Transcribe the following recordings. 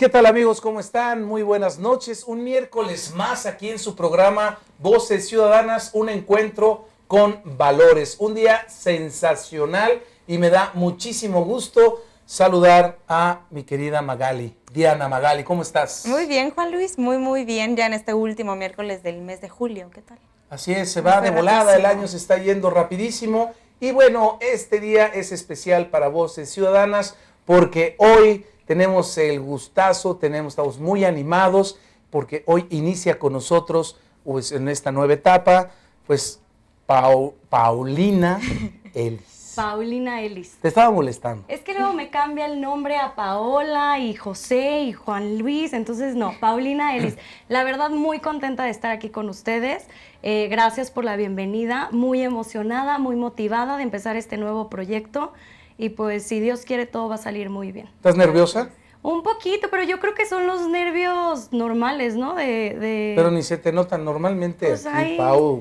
¿Qué tal amigos? ¿Cómo están? Muy buenas noches. Un miércoles más aquí en su programa Voces Ciudadanas, un encuentro con valores. Un día sensacional y me da muchísimo gusto saludar a mi querida Magali. Diana Magali, ¿cómo estás? Muy bien, Juan Luis, muy, muy bien ya en este último miércoles del mes de julio. ¿Qué tal? Así es, se va de volada, el año se está yendo rapidísimo. Y bueno, este día es especial para Voces Ciudadanas porque hoy tenemos el gustazo, tenemos, estamos muy animados porque hoy inicia con nosotros pues, en esta nueva etapa, pues Paulina Ellis. Paulina Ellis. Te estaba molestando. Es que luego me cambia el nombre a Paola y José y Juan Luis, entonces no, Paulina Ellis. La verdad muy contenta de estar aquí con ustedes. Eh, gracias por la bienvenida, muy emocionada, muy motivada de empezar este nuevo proyecto y pues si Dios quiere todo va a salir muy bien. ¿Estás nerviosa? Un poquito, pero yo creo que son los nervios normales, ¿no? De, Pero ni se te notan normalmente. Pues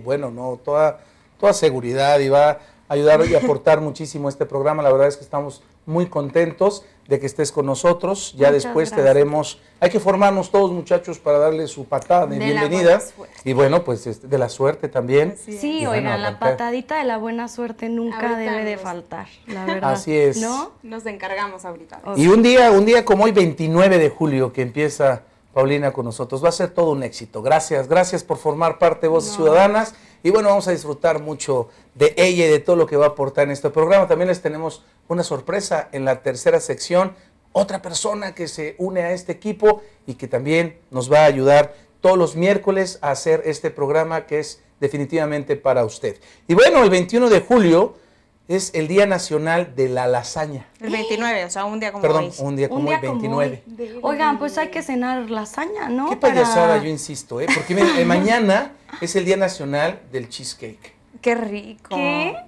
bueno, no, toda, toda seguridad y va ayudar y aportar muchísimo a este programa. La verdad es que estamos muy contentos de que estés con nosotros. Ya después te daremos, hay que formarnos todos muchachos para darle su patada de, bienvenida. Y bueno, pues este, de la suerte también. Sí, oiga la patadita de la buena suerte nunca debe de faltar, Así es. ¿No? Nos encargamos ahorita. Y un día, un día como hoy, 29 de julio, que empieza Paulina con nosotros. Va a ser todo un éxito. Gracias, gracias por formar parte de Voces Ciudadanas. Y bueno, vamos a disfrutar mucho de ella y de todo lo que va a aportar en este programa. También les tenemos una sorpresa en la tercera sección. Otra persona que se une a este equipo y que también nos va a ayudar todos los miércoles a hacer este programa que es definitivamente para usted. Y bueno, el 21 de julio es el Día Nacional de la Lasaña. El 29, o sea, un día como Perdón, un día como 29. Oigan, pues hay que cenar lasaña, ¿no? Qué payasada, yo insisto, ¿eh? Porque eh, mañana es el Día Nacional del Cheesecake. Qué rico.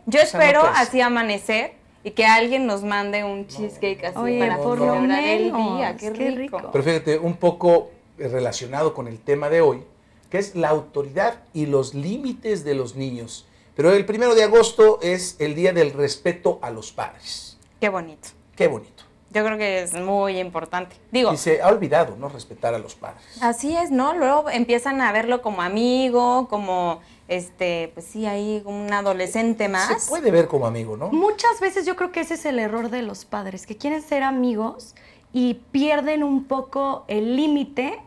Yo espero así amanecer y que alguien nos mande un cheesecake así para por el día. Qué, rico. rico. Pero fíjate, un poco eh, relacionado con el tema de hoy, que es la autoridad y los límites de los niños. Pero el primero de agosto es el Día del Respeto a los Padres. Qué bonito. Qué bonito. Yo creo que es muy importante. Digo, y se ha olvidado, ¿no? Respetar a los padres. Así es, ¿no? Luego empiezan a verlo como amigo, como, este, pues sí, ahí un adolescente más. Se puede ver como amigo, ¿no? Muchas veces yo creo que ese es el error de los padres, que quieren ser amigos y pierden un poco el límite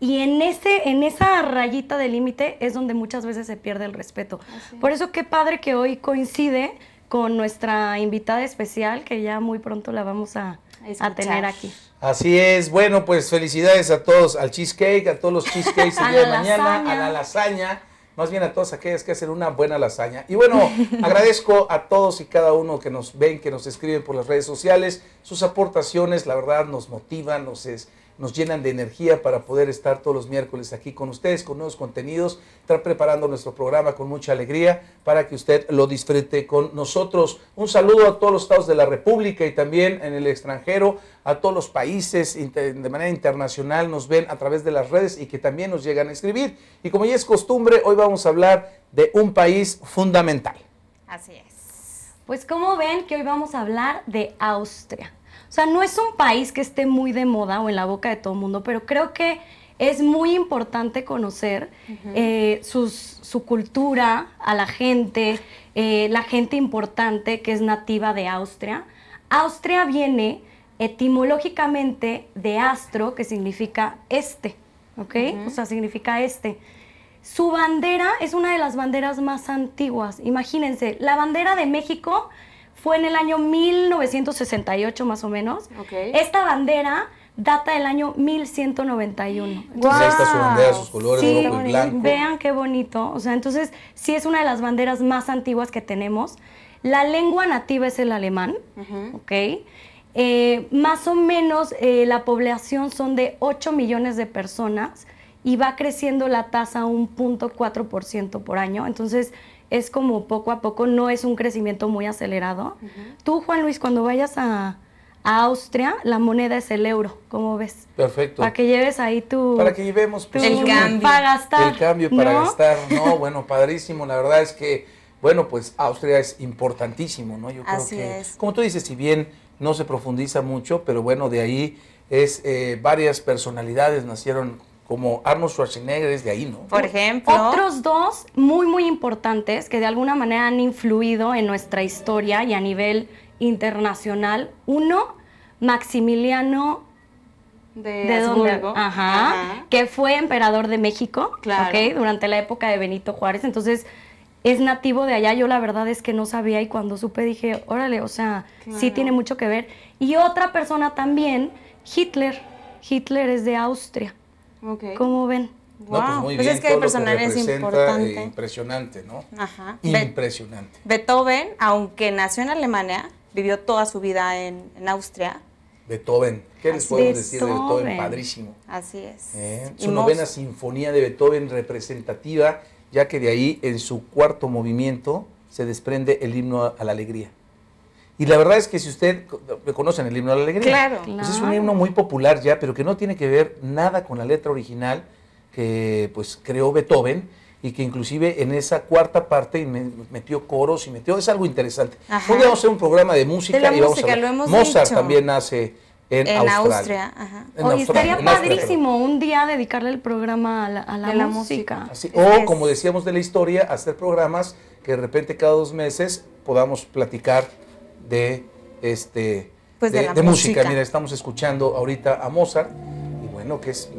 y en, ese, en esa rayita de límite es donde muchas veces se pierde el respeto. Por eso qué padre que hoy coincide con nuestra invitada especial, que ya muy pronto la vamos a, tener aquí. Así es, bueno, pues felicidades a todos, al cheesecake, a todos los cheesecakes el día de mañana, a la lasaña, más bien a todas aquellas que hacen una buena lasaña. Y bueno, agradezco a todos y cada uno que nos ven, que nos escriben por las redes sociales, sus aportaciones, la verdad nos motivan, nos, es, nos llenan de energía para poder estar todos los miércoles aquí con ustedes, con nuevos contenidos, estar preparando nuestro programa con mucha alegría para que usted lo disfrute con nosotros. Un saludo a todos los estados de la República y también en el extranjero, a todos los países de manera internacional nos ven a través de las redes y que también nos llegan a escribir. Y como ya es costumbre, hoy vamos a hablar de un país fundamental. Así es. Pues como ven que hoy vamos a hablar de Austria. O sea, no es un país que esté muy de moda o en la boca de todo el mundo, pero creo que es muy importante conocer eh, su cultura a la gente, eh, la gente importante que es nativa de Austria. Austria viene etimológicamente de astro, que significa este, ¿ok? O sea, significa este. Su bandera es una de las banderas más antiguas. Imagínense, la bandera de México fue en el año 1968 más o menos. Esta bandera data del año 1191. Entonces, su bandera, sus colores, rojo blanco. Vean qué bonito. O sea, entonces sí es una de las banderas más antiguas que tenemos. La lengua nativa es el alemán, eh, más o menos eh, la población son de 8 millones de personas y va creciendo la tasa a un 0.4% por año. Entonces, es como poco a poco, no es un crecimiento muy acelerado. Tú, Juan Luis, cuando vayas a, Austria, la moneda es el euro, ¿cómo ves? Perfecto. Para que lleves ahí tu... Para que llevemos pues, el cambio. Para gastar. El cambio para gastar. No, bueno, padrísimo. La verdad es que, bueno, pues Austria es importantísimo, ¿no? Yo creo que, es. Como tú dices, si bien no se profundiza mucho, pero bueno, de ahí es eh, varias personalidades nacieron como Arnold Schwarzenegger es de ahí, ¿no? Por ejemplo. Otros dos muy, muy importantes que de alguna manera han influido en nuestra historia y a nivel internacional. Uno, Maximiliano de, ¿De Ajá, que fue emperador de México, claro. durante la época de Benito Juárez. Entonces, es nativo de allá. Yo la verdad es que no sabía y cuando supe dije, órale, o sea, sí tiene mucho que ver. Y otra persona también, Hitler. Hitler es de Austria. ¿Cómo ven? Pues wow. pues muy es que hay personajes eh, importantes. impresionante, ¿no? Ajá. Impresionante. Beethoven, aunque nació en Alemania, vivió toda su vida en, Austria. Beethoven. ¿Qué les podemos decir de Beethoven? Padrísimo. Así es. Eh, su novena sinfonía de Beethoven representativa, ya que de ahí en su cuarto movimiento se desprende el himno a la alegría. Y la verdad es que si usted, conocen el himno de la alegría, pues es un himno muy popular ya, pero que no tiene que ver nada con la letra original que pues creó Beethoven y que inclusive en esa cuarta parte metió coros y metió, es algo interesante. hacer un programa de música y vamos a ver. Mozart también nace en, en Austria. Ajá. En estaría padrísimo un día dedicarle el programa a la, música. o como decíamos de la historia, hacer programas que de repente cada dos meses podamos platicar de, este, pues, de, música. Mira, estamos escuchando ahorita a Mozart y bueno, que es,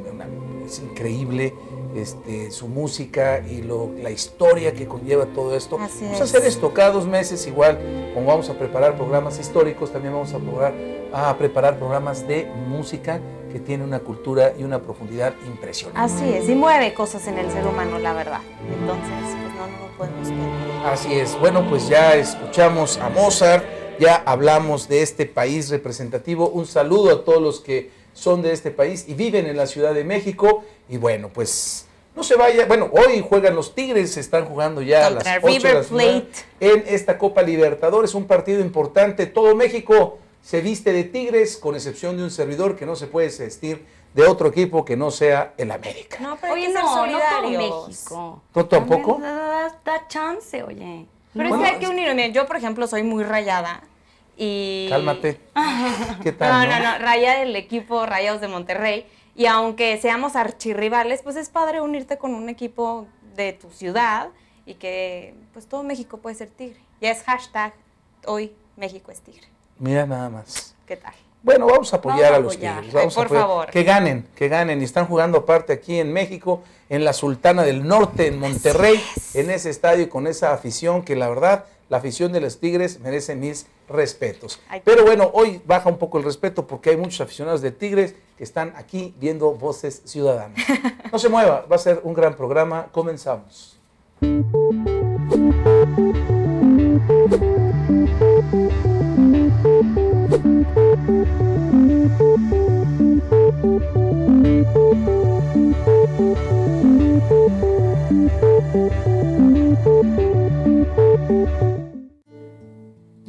es increíble este, su música y lo, la historia que conlleva todo esto. vamos a hacer esto meses igual, como vamos a preparar programas históricos, también vamos a, probar, a preparar programas de música que tiene una cultura y una profundidad impresionante. Así es, y mueve cosas en el ser humano, la verdad. Entonces, pues no, podemos Así es, bueno, pues ya escuchamos a Mozart. Ya hablamos de este país representativo. Un saludo a todos los que son de este país y viven en la Ciudad de México. Y bueno, pues no se vaya. Bueno, hoy juegan los Tigres, están jugando ya a las 8 en esta Copa Libertadores, un partido importante. Todo México se viste de Tigres, con excepción de un servidor que no se puede vestir de otro equipo que no sea el América. No, pero oye, no, no todo México. ¿Tú tampoco? Da, chance, oye. Pero es que hay que unirme. yo, por ejemplo, soy muy rayada y... Cálmate. ¿Qué tal? No, no, no, Raya del equipo Rayados de Monterrey. Y aunque seamos archirrivales, pues es padre unirte con un equipo de tu ciudad y que pues todo México puede ser tigre. Ya es hashtag hoy México es tigre. Mira nada más. ¿Qué tal? Bueno, vamos a apoyar a, los tigres. Vamos a apoyar. favor. Que ganen, que ganen. Y están jugando parte aquí en México, en la Sultana del Norte, en Monterrey, en ese estadio con esa afición que la verdad la afición de los Tigres merece mis respetos. Pero bueno, hoy baja un poco el respeto porque hay muchos aficionados de Tigres que están aquí viendo Voces Ciudadanas. No se mueva, va a ser un gran programa. Comenzamos.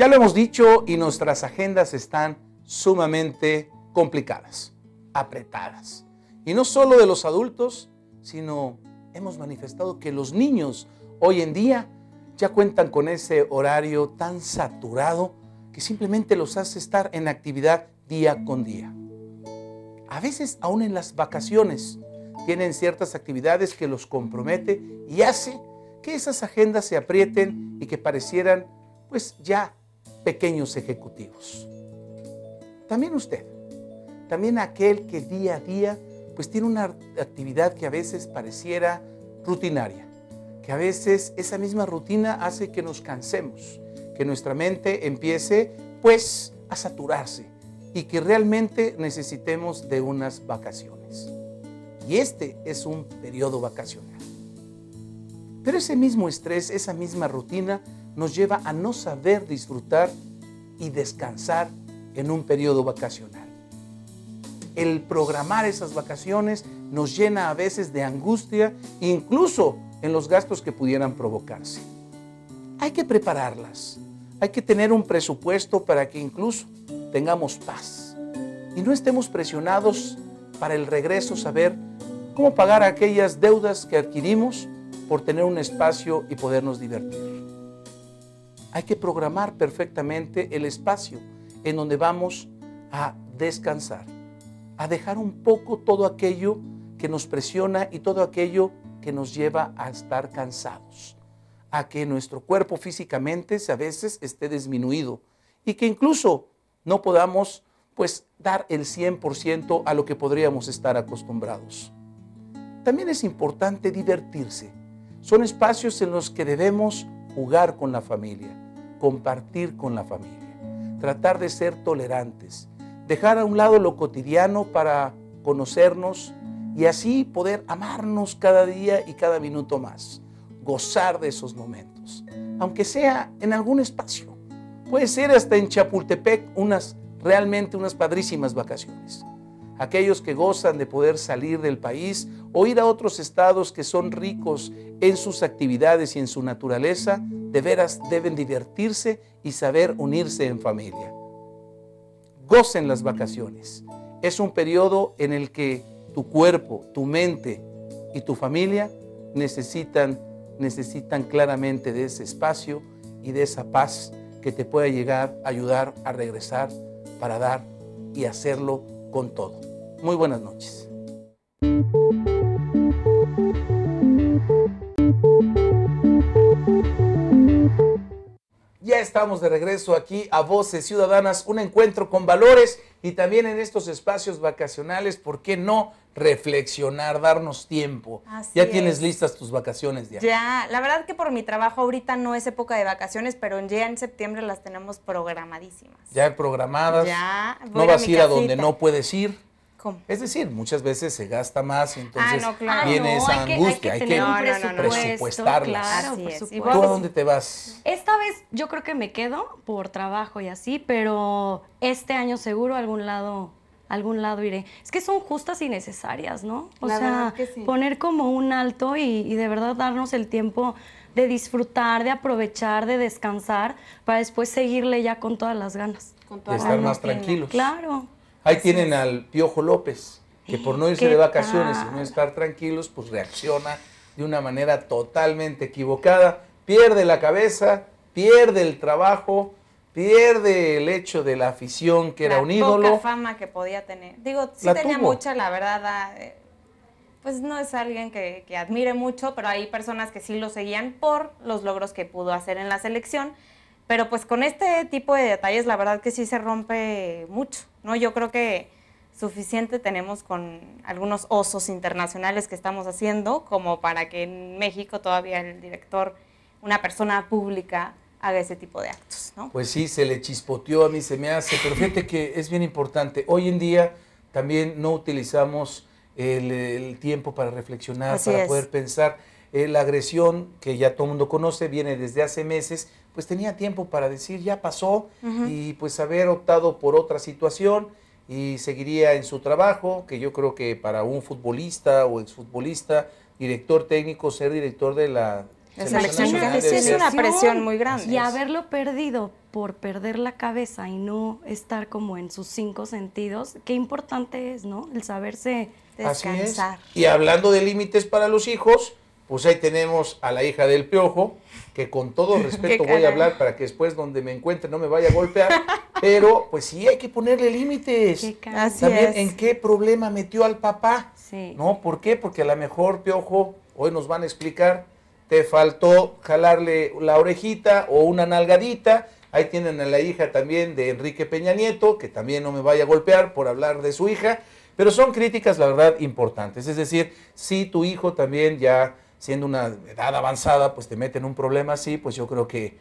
Ya lo hemos dicho y nuestras agendas están sumamente complicadas, apretadas. Y no solo de los adultos, sino hemos manifestado que los niños hoy en día ya cuentan con ese horario tan saturado que simplemente los hace estar en actividad día con día. A veces aún en las vacaciones tienen ciertas actividades que los compromete y hace que esas agendas se aprieten y que parecieran pues ya pequeños ejecutivos. También usted, también aquel que día a día pues tiene una actividad que a veces pareciera rutinaria, que a veces esa misma rutina hace que nos cansemos, que nuestra mente empiece pues a saturarse y que realmente necesitemos de unas vacaciones. Y este es un periodo vacacional. Pero ese mismo estrés, esa misma rutina, nos lleva a no saber disfrutar y descansar en un periodo vacacional. El programar esas vacaciones nos llena a veces de angustia, incluso en los gastos que pudieran provocarse. Hay que prepararlas, hay que tener un presupuesto para que incluso tengamos paz y no estemos presionados para el regreso saber cómo pagar aquellas deudas que adquirimos por tener un espacio y podernos divertir hay que programar perfectamente el espacio en donde vamos a descansar, a dejar un poco todo aquello que nos presiona y todo aquello que nos lleva a estar cansados, a que nuestro cuerpo físicamente a veces esté disminuido y que incluso no podamos pues dar el 100% a lo que podríamos estar acostumbrados. También es importante divertirse. Son espacios en los que debemos jugar con la familia, compartir con la familia, tratar de ser tolerantes, dejar a un lado lo cotidiano para conocernos y así poder amarnos cada día y cada minuto más, gozar de esos momentos, aunque sea en algún espacio. Puede ser hasta en Chapultepec unas realmente unas padrísimas vacaciones aquellos que gozan de poder salir del país o ir a otros estados que son ricos en sus actividades y en su naturaleza, de veras deben divertirse y saber unirse en familia. Gocen las vacaciones. Es un periodo en el que tu cuerpo, tu mente y tu familia necesitan, necesitan claramente de ese espacio y de esa paz que te pueda llegar, a ayudar a regresar para dar y hacerlo con todo. Muy buenas noches. Ya estamos de regreso aquí a Voces Ciudadanas, un encuentro con valores y también en estos espacios vacacionales, ¿por qué no reflexionar, darnos tiempo? ya tienes listas tus vacaciones, Diana. Ya, la verdad que por mi trabajo ahorita no es época de vacaciones, pero ya en septiembre las tenemos programadísimas. Ya programadas. Ya. no vas a ir a donde no puedes ir. Es decir, muchas veces se gasta más, entonces ah, hay que, hay que, Claro, ¿Tú a pues, dónde te vas? Esta vez yo creo que me quedo por trabajo y así, pero este año seguro algún lado algún lado iré. Es que son justas y necesarias, ¿no? O sea, poner como un alto y, de verdad darnos el tiempo de disfrutar, de aprovechar, de descansar, para después seguirle ya con todas las ganas. Con todas estar más tranquilos. Claro. Ahí tienen al Piojo López, que por eh, no irse de vacaciones y no estar tranquilos, pues reacciona de una manera totalmente equivocada, pierde la cabeza, pierde el trabajo, pierde el hecho de la afición que era un ídolo. La fama que podía tener. Digo, sí tenía mucha, la verdad. Ah, eh, pues no es alguien que, que admire mucho, pero hay personas que sí lo seguían por los logros que pudo hacer en la selección. Pero pues con este tipo de detalles, la verdad que sí se rompe mucho. ¿no? Yo creo que suficiente tenemos con algunos osos internacionales que estamos haciendo como para que en México todavía el director, una persona pública, haga ese tipo de actos. Pues sí, se le chispoteó a mí, se me hace, pero fíjate que es bien importante. Hoy en día también no utilizamos el, tiempo para reflexionar, para poder pensar. Eh, la agresión, que ya todo el mundo conoce, viene desde hace meses pues tenía tiempo para decir, ya pasó, y pues haber optado por otra situación y seguiría en su trabajo, que yo creo que para un futbolista o exfutbolista, director técnico, ser director de la selección es una presión muy grande. Y haberlo perdido por perder la cabeza y no estar como en sus cinco sentidos, qué importante es, ¿no? El saberse descansar. Y hablando de límites para los hijos, pues ahí tenemos a la hija del piojo, que con todo respeto voy a hablar para que después donde me encuentre no me vaya a golpear, pero pues sí hay que ponerle límites. Así También en qué problema metió al papá. Sí. ¿No? ¿Por qué? Porque a lo mejor, Piojo, hoy nos van a explicar, te faltó jalarle la orejita o una nalgadita. Ahí tienen a la hija también de Enrique Peña Nieto, que también no me vaya a golpear por hablar de su hija. Pero son críticas, la verdad, importantes. Es decir, si tu hijo también ya siendo una edad avanzada, pues te meten un problema así, pues yo creo que,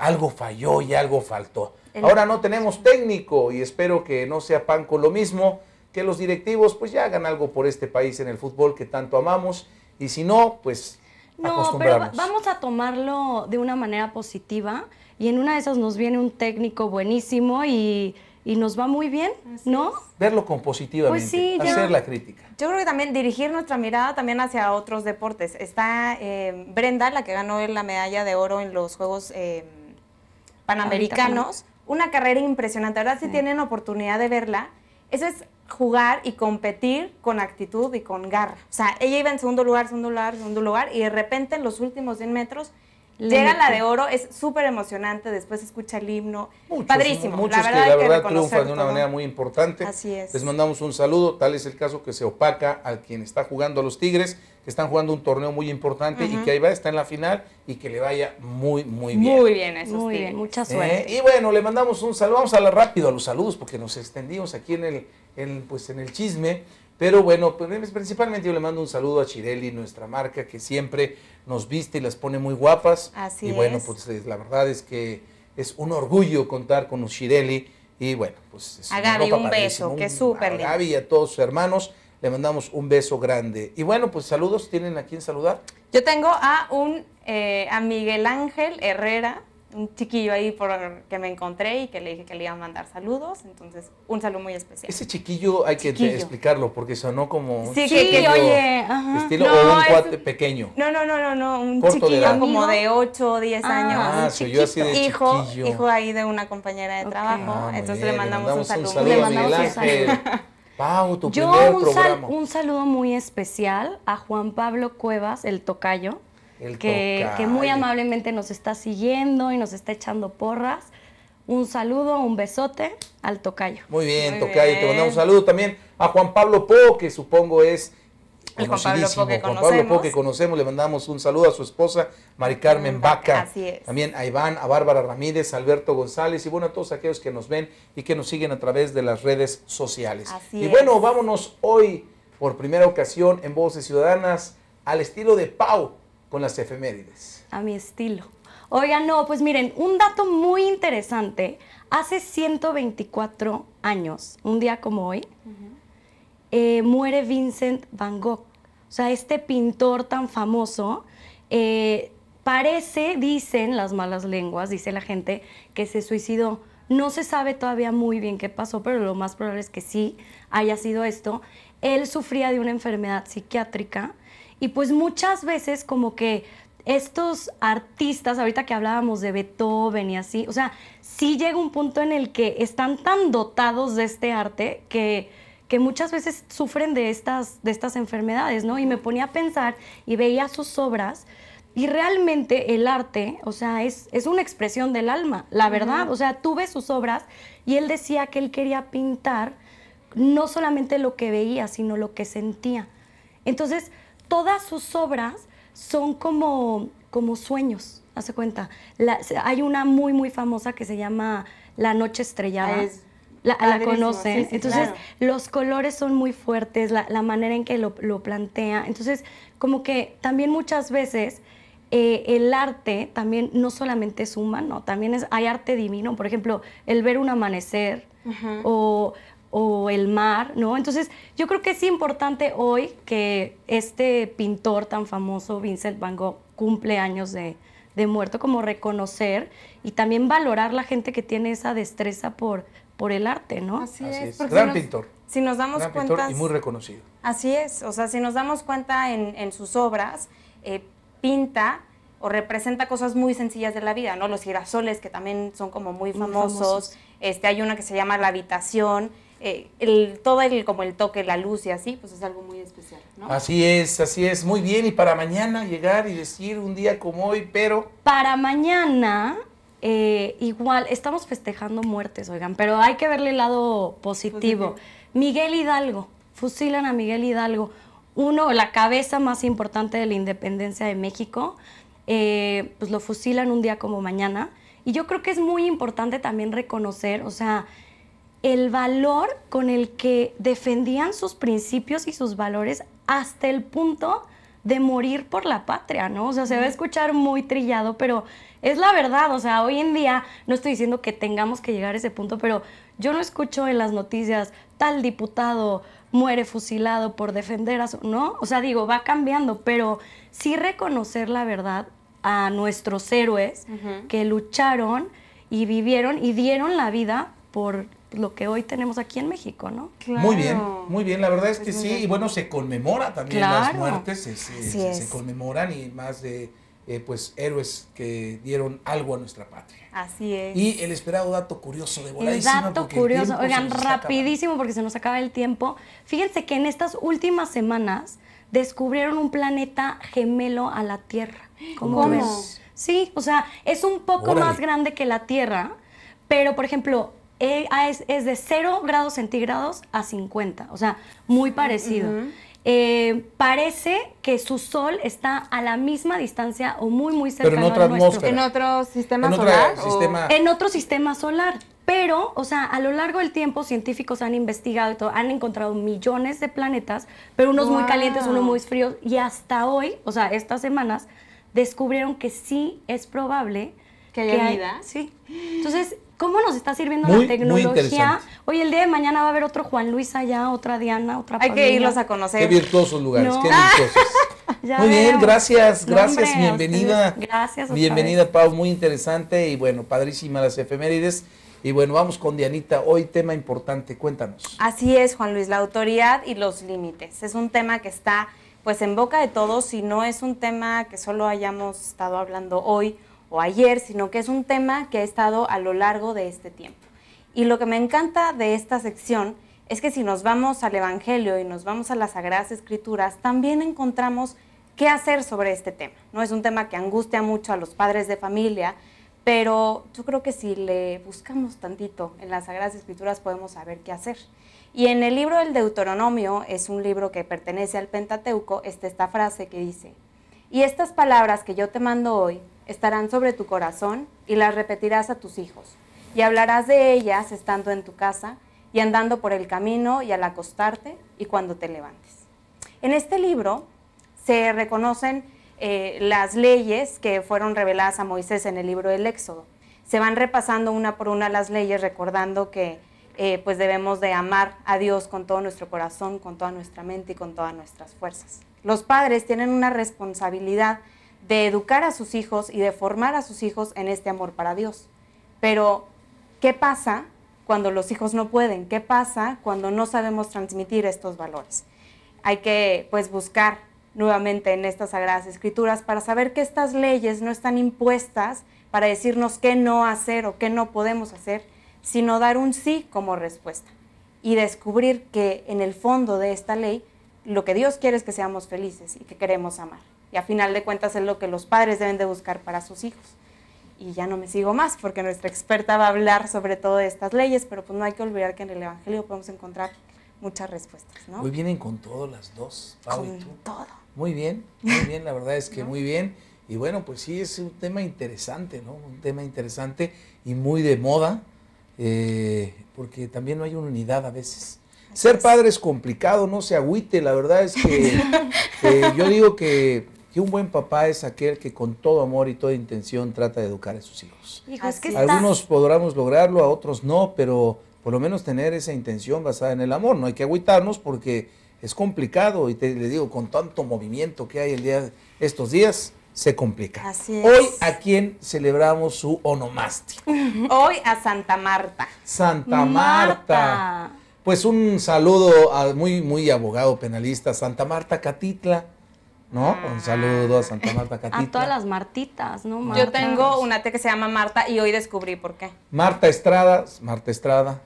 algo falló y algo faltó. Ahora no tenemos técnico y espero que no sea pan con lo mismo, que los directivos pues ya hagan algo por este país en el fútbol que tanto amamos y si no, pues no, pero vamos a tomarlo de una manera positiva y en una de esas nos viene un técnico buenísimo y y nos va muy bien, ¿no? Verlo con pues hacer la crítica. Yo creo que también dirigir nuestra mirada también hacia otros deportes. Está eh, Brenda, la que ganó la medalla de oro en los Juegos eh, Panamericanos. Una carrera impresionante, ¿verdad? Si tienen oportunidad de verla, eso es jugar y competir con actitud y con garra. O sea, ella iba en segundo lugar, segundo lugar, segundo lugar, y de repente en los últimos 100 metros Llega la de oro, es súper emocionante, después escucha el himno. Padrísimo. Muchos la verdad que la verdad triunfan de una manera muy importante. Así es. Les mandamos un saludo, tal es el caso que se opaca a quien está jugando a los Tigres, que están jugando un torneo muy importante y que ahí va, está en la final y que le vaya muy, muy bien. Muy bien, eso Muy tigres. mucha eh, suerte. y bueno, le mandamos un saludo, vamos a hablar rápido a los saludos porque nos extendimos aquí en el, en, pues, en el chisme. Pero bueno, pues principalmente yo le mando un saludo a Chirelli, nuestra marca, que siempre nos viste y las pone muy guapas. Así y bueno, pues eh, la verdad es que es un orgullo contar con Chirelli. Y bueno, pues es un beso, que súper lindo. A Gaby y a todos sus hermanos le mandamos un beso grande. Y bueno, pues saludos, ¿tienen a quién saludar? Yo tengo a un eh, a Miguel Ángel Herrera, un chiquillo ahí por, que me encontré y que le dije que le iba a mandar saludos. Entonces, un saludo muy especial. Ese chiquillo hay que explicarlo porque sonó como sí, oye, estilo o un cuate pequeño. No, no, no, no, no un chiquillo como de 8 o 10 años. Ah, soy yo así de hijo, Hijo ahí de una compañera de trabajo. Ah, entonces le, mandamos un saludo. le mandamos un saludo. Pau, tu yo un, un saludo muy especial a Juan Pablo Cuevas, el tocayo que, que, muy amablemente nos está siguiendo y nos está echando porras. Un saludo, un besote al Tocayo. Muy bien, Tocayo, te mandamos un saludo también a Juan Pablo Po, que supongo es Juan Pablo Juan Pablo Po que conocemos, le mandamos un saludo a su esposa Mari Carmen Vaca. Así es. También a Iván, a Bárbara Ramírez, a Alberto González y bueno, a todos aquellos que nos ven y que nos siguen a través de las redes sociales. y bueno, vámonos hoy por primera ocasión en Voces Ciudadanas al estilo de Pau con las efemérides. A mi estilo. Oigan, no, pues miren, un dato muy interesante. Hace 124 años, un día como hoy, eh, muere Vincent Van Gogh. O sea, este pintor tan famoso, eh, parece, dicen las malas lenguas, dice la gente, que se suicidó. No se sabe todavía muy bien qué pasó, pero lo más probable es que sí haya sido esto. Él sufría de una enfermedad psiquiátrica y pues muchas veces como que estos artistas, ahorita que hablábamos de Beethoven y así, o sea, sí llega un punto en el que están tan dotados de este arte que, que muchas veces sufren de estas, de estas enfermedades, ¿no? Y me ponía a pensar y veía sus obras. Y realmente el arte, o sea, es, es una expresión del alma, la verdad. O sea, tú ves sus obras y él decía que él quería pintar no solamente lo que veía, sino lo que sentía. Entonces, todas sus obras son como, como sueños, hace cuenta. hay una muy, muy famosa que se llama La Noche Estrellada. Ah, la, conocen. Entonces, los colores son muy fuertes, la, manera en que lo, plantea. Entonces, como que también muchas veces eh, el arte también no solamente es humano, también es, hay arte divino. Por ejemplo, el ver un amanecer o o el mar, ¿no? Entonces, yo creo que es importante hoy que este pintor tan famoso, Vincent Van Gogh, cumple años de, muerto, como reconocer y también valorar la gente que tiene esa destreza por, por el arte, ¿no? Así, es. Gran pintor. Si nos damos Gran cuenta... Y muy reconocido. Así es. O sea, si nos damos cuenta en, sus obras, eh, pinta o representa cosas muy sencillas de la vida, ¿no? Los girasoles, que también son como muy famosos. Muy famosos. Este, hay una que se llama La Habitación, eh, todo el, como el toque, la luz y así, pues es algo muy especial, Así es, así es, muy bien, y para mañana llegar y decir un día como hoy, pero... Para mañana, eh, igual, estamos festejando muertes, oigan, pero hay que verle el lado positivo. Miguel Hidalgo, fusilan a Miguel Hidalgo, uno, la cabeza más importante de la independencia de México, eh, pues lo fusilan un día como mañana, y yo creo que es muy importante también reconocer, o sea, el valor con el que defendían sus principios y sus valores hasta el punto de morir por la patria, ¿no? O sea, se va a escuchar muy trillado, pero es la verdad, o sea, hoy en día no estoy diciendo que tengamos que llegar a ese punto, pero yo no escucho en las noticias tal diputado muere fusilado por defender a su, ¿no? O sea, digo, va cambiando, pero sí reconocer la verdad a nuestros héroes que lucharon y vivieron y dieron la vida por lo que hoy tenemos aquí en México, ¿no? Muy bien, muy bien, la verdad es que sí, y bueno, se conmemora también las muertes, se, conmemoran y más de eh, pues héroes que dieron algo a nuestra patria. Así es. Y el esperado dato curioso de voladísima. El dato curioso, oigan, rapidísimo porque se nos acaba el tiempo. Fíjense que en estas últimas semanas descubrieron un planeta gemelo a la Tierra. ¿Cómo? Sí, o sea, es un poco más grande que la Tierra, pero por ejemplo, eh, ah, es, de 0 grados centígrados a 50, o sea, muy parecido. Eh, parece que su sol está a la misma distancia o muy, muy cerca en nuestro. ¿En otro sistema solar? En otro sistema solar. Pero, o sea, a lo largo del tiempo científicos han investigado han encontrado millones de planetas, pero unos muy calientes, unos muy fríos, y hasta hoy, o sea, estas semanas, descubrieron que sí es probable que haya vida. sí. Entonces, cómo nos está sirviendo la tecnología. Hoy el día de mañana va a haber otro Juan Luis allá, otra Diana, otra Hay que irlos a conocer. Qué virtuosos lugares, qué virtuosos. muy bien, gracias, gracias, bienvenida. Gracias. Bienvenida, Pau, muy interesante y bueno, padrísima las efemérides. Y bueno, vamos con Dianita, hoy tema importante, cuéntanos. Así es, Juan Luis, la autoridad y los límites. Es un tema que está pues en boca de todos y no es un tema que solo hayamos estado hablando hoy o ayer, sino que es un tema que ha estado a lo largo de este tiempo. Y lo que me encanta de esta sección es que si nos vamos al Evangelio y nos vamos a las Sagradas Escrituras, también encontramos qué hacer sobre este tema. No es un tema que angustia mucho a los padres de familia, pero yo creo que si le buscamos tantito en las Sagradas Escrituras podemos saber qué hacer. Y en el libro del Deuteronomio, es un libro que pertenece al Pentateuco, está esta frase que dice, y estas palabras que yo te mando hoy estarán sobre tu corazón y las repetirás a tus hijos. Y hablarás de ellas estando en tu casa y andando por el camino y al acostarte y cuando te levantes. En este libro se reconocen eh, las leyes que fueron reveladas a Moisés en el libro del Éxodo. Se van repasando una por una las leyes recordando que eh, pues debemos de amar a Dios con todo nuestro corazón, con toda nuestra mente y con todas nuestras fuerzas. Los padres tienen una responsabilidad de educar a sus hijos y de formar a sus hijos en este amor para Dios. Pero, ¿qué pasa cuando los hijos no pueden? ¿Qué pasa cuando no sabemos transmitir estos valores? Hay que, pues, buscar nuevamente en estas sagradas escrituras para saber que estas leyes no están impuestas para decirnos qué no hacer o qué no podemos hacer, sino dar un sí como respuesta y descubrir que en el fondo de esta ley lo que Dios quiere es que seamos felices y que queremos amar. Y a final de cuentas es lo que los padres deben de buscar para sus hijos. Y ya no me sigo más porque nuestra experta va a hablar sobre todo de estas leyes, pero pues no hay que olvidar que en el Evangelio podemos encontrar muchas respuestas, ¿no? Muy bien con todo las dos, Pau y tú. todo. Muy bien, muy bien, la verdad es que muy bien. Y bueno, pues sí, es un tema interesante, ¿no? Un tema interesante y muy de moda, eh, porque también no hay una unidad a veces. Ser padre es complicado, no se agüite, la verdad es que yo digo que un buen papá es aquel que con todo amor y toda intención trata de educar a sus hijos. Algunos podremos lograrlo, a otros no, pero por lo menos tener esa intención basada en el amor. No hay que agüitarnos porque es complicado y te le digo, con tanto movimiento que hay el día, estos días, se complica. Así es. Hoy a quién celebramos su onomástico? Hoy a Santa Marta. Santa Marta. Marta. Pues un saludo a muy, muy abogado penalista, Santa Marta Catitla ¿no? Un saludo a Santa Marta Catita. A todas las Martitas, ¿no? Yo tengo una tía que se llama Marta y hoy descubrí por qué. Marta Estrada, Marta Estrada.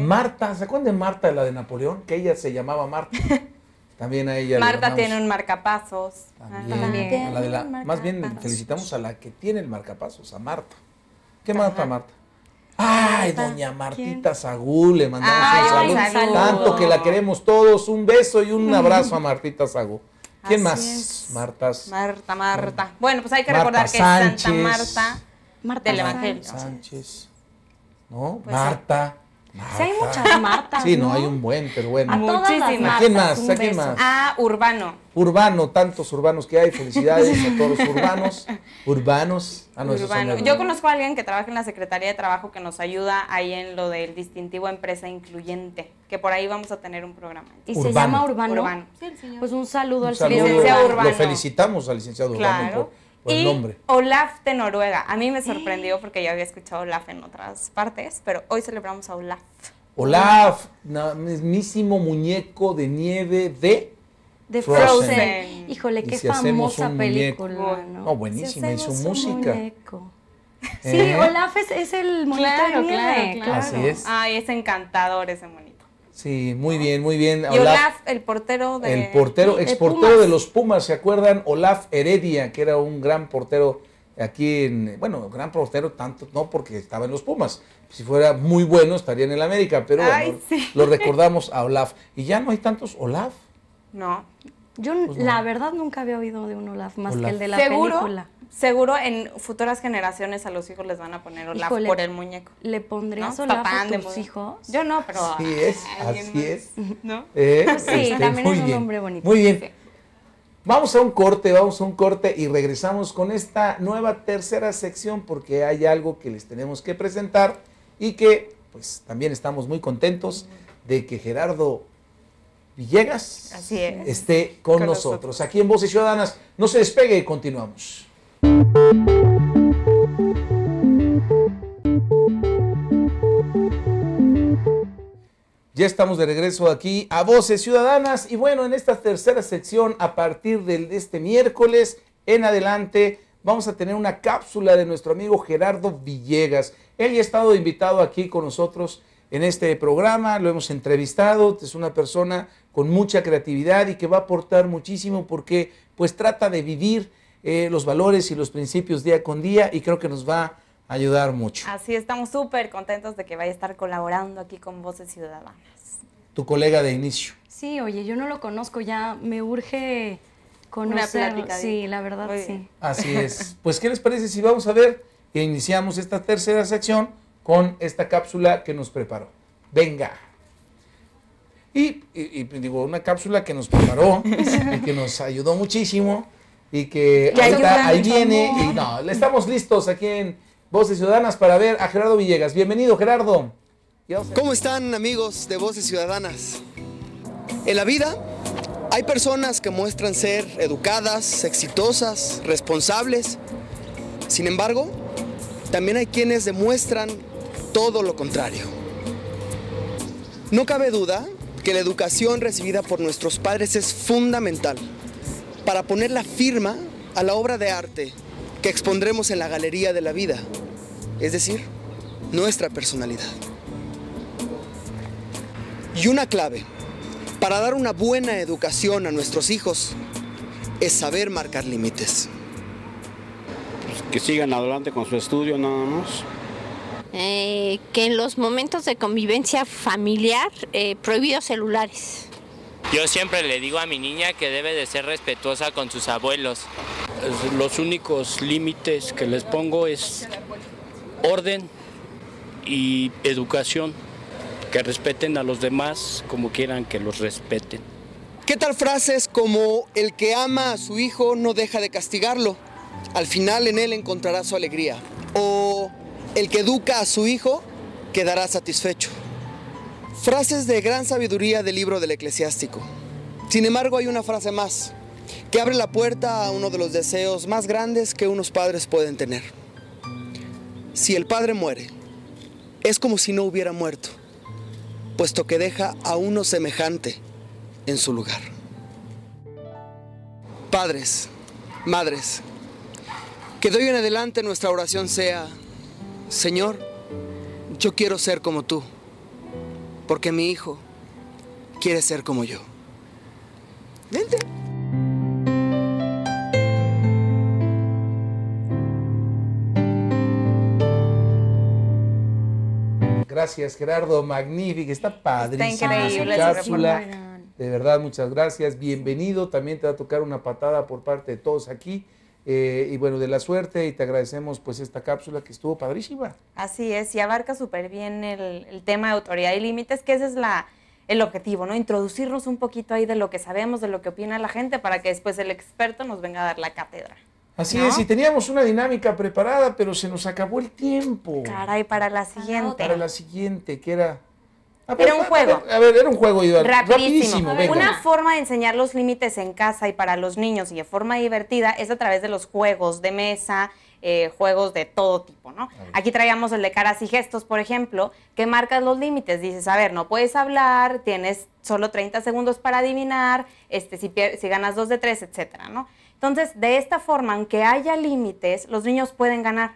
Marta, ¿se acuerdan de Marta, la de Napoleón? Que ella se llamaba Marta. También a ella. Marta tiene un marcapasos. También. A la de la, más bien felicitamos a la que tiene el marcapasos, a Marta. ¿Qué para Marta? Ay, doña Martita Sagú, le mandamos un saludo. Tanto que la queremos todos. Un beso y un abrazo a Martita Sagú. ¿Quién más? Marta. Martas. Marta, Marta. Mm. Bueno, pues hay que recordar que es Santa Marta, Marta del Evangelio. Sánchez. ¿No? Pues Marta. Sí, hay muchas Martas. Sí, no, hay un buen, pero bueno. A quién más? quién más? A ah, Urbano urbano, tantos urbanos que hay. Felicidades a todos los urbanos. Urbanos. A ah, Yo conozco a alguien que trabaja en la Secretaría de Trabajo que nos ayuda ahí en lo del distintivo empresa incluyente, que por ahí vamos a tener un programa. ¿Y se llama Urbano? Urbano. Pues un saludo al licenciado Urbano. Lo felicitamos al licenciado Urbano por, el nombre. Olaf de Noruega. A mí me sorprendió porque yo había escuchado Olaf en otras partes, pero hoy celebramos a Olaf. Olaf, mismísimo muñeco de nieve de de Frozen. Híjole, qué famosa película. ¿no? buenísima, y su música. ¿Eh? Sí, Olaf es, el monito claro, claro, Así es. Ay, es encantador ese monito. Sí, muy bien, muy bien. y Olaf, el portero de El portero, ex portero de los Pumas, ¿se acuerdan? Olaf Heredia, que era un gran portero aquí en, bueno, gran portero tanto no porque estaba en los Pumas. Si fuera muy bueno estaría en el América, pero lo recordamos a Olaf. Y ya no hay tantos Olaf. No. Yo pues la verdad nunca había oído de un Olaf más que el de la ¿Seguro? película. Seguro en futuras generaciones a los hijos les van a poner Olaf por el muñeco. ¿Le pondré Olaf a tus hijos? Yo no, pero... Así es, así es. ¿No? Eh, sí, este, también es un nombre bonito. Muy bien. Vamos a un corte, vamos a un corte y regresamos con esta nueva tercera sección porque hay algo que les tenemos que presentar y que pues también estamos muy contentos de que Gerardo Villegas Así esté con, nosotros. Aquí en Voces Ciudadanas, no se despegue, y continuamos. Ya estamos de regreso aquí a Voces Ciudadanas y bueno, en esta tercera sección a partir de este miércoles en adelante vamos a tener una cápsula de nuestro amigo Gerardo Villegas. Él ya ha estado invitado aquí con nosotros en este programa, lo hemos entrevistado, es una persona con mucha creatividad y que va a aportar muchísimo porque pues trata de vivir eh, los valores y los principios día con día y creo que nos va a ayudar mucho. Así estamos súper contentos de que vaya a estar colaborando aquí con Voces Ciudadanas. Tu colega de inicio. Sí, oye, yo no lo conozco, ya me urge conocerlo. Una plática, sí, la verdad, sí. Así es. Pues, ¿qué les parece si vamos a ver que iniciamos esta tercera sección con esta cápsula que nos preparó? Venga. Y, digo, una cápsula que nos preparó y que nos ayudó muchísimo y que ahí, viene no, estamos listos aquí en Voces Ciudadanas para ver a Gerardo Villegas. Bienvenido Gerardo. ¿Cómo están amigos de Voces Ciudadanas? En la vida hay personas que muestran ser educadas, exitosas, responsables. Sin embargo, también hay quienes demuestran todo lo contrario. No cabe duda que la educación recibida por nuestros padres es fundamental para poner la firma a la obra de arte que expondremos en la galería de la vida, es decir, nuestra personalidad. Y una clave para dar una buena educación a nuestros hijos es saber marcar límites. que sigan adelante con su estudio nada más. Eh, que en los momentos de convivencia familiar eh, prohibidos celulares. Yo siempre le digo a mi niña que debe de ser respetuosa con sus abuelos. Los únicos límites que les pongo es orden y educación, que respeten a los demás como quieran que los respeten. ¿Qué tal frases como el que ama a su hijo no deja de castigarlo? Al final en él encontrará su alegría. O el que educa a su hijo quedará satisfecho. Frases de gran sabiduría del libro del eclesiástico. Sin embargo, hay una frase más que abre la puerta a uno de los deseos más grandes que unos padres pueden tener. Si el padre muere, es como si no hubiera muerto, puesto que deja a uno semejante en su lugar. Padres, madres, que de hoy en adelante nuestra oración sea Señor, yo quiero ser como tú, porque mi hijo quiere ser como yo. Vente. Gracias, Gerardo. Magnífico. Está padrísimo. Está increíble su cápsula. de verdad, muchas gracias. Bienvenido. También te va a tocar una patada por parte de todos aquí. Eh, y bueno, de la suerte y te agradecemos pues esta cápsula que estuvo padrísima. Así es, y abarca súper bien el, tema de autoridad y límites, que ese es el objetivo, ¿no? Introducirnos un poquito ahí de lo que sabemos, de lo que opina la gente, para que después el experto nos venga a dar la cátedra. Así es, y teníamos una dinámica preparada, pero se nos acabó el tiempo. Caray, para la siguiente. Para la siguiente, que era... Ah, era pues, un juego. A ver, era un juego, ideal. Rapidísimo. Una forma de enseñar los límites en casa y para los niños y de forma divertida es a través de los juegos de mesa, eh, juegos de todo tipo, ¿no? Aquí traíamos el de caras y gestos, por ejemplo, que marcas los límites. Dices, a ver, no puedes hablar, tienes solo 30 segundos para adivinar, este, si, si ganas dos de tres etcétera, ¿no? Entonces, de esta forma, aunque haya límites, los niños pueden ganar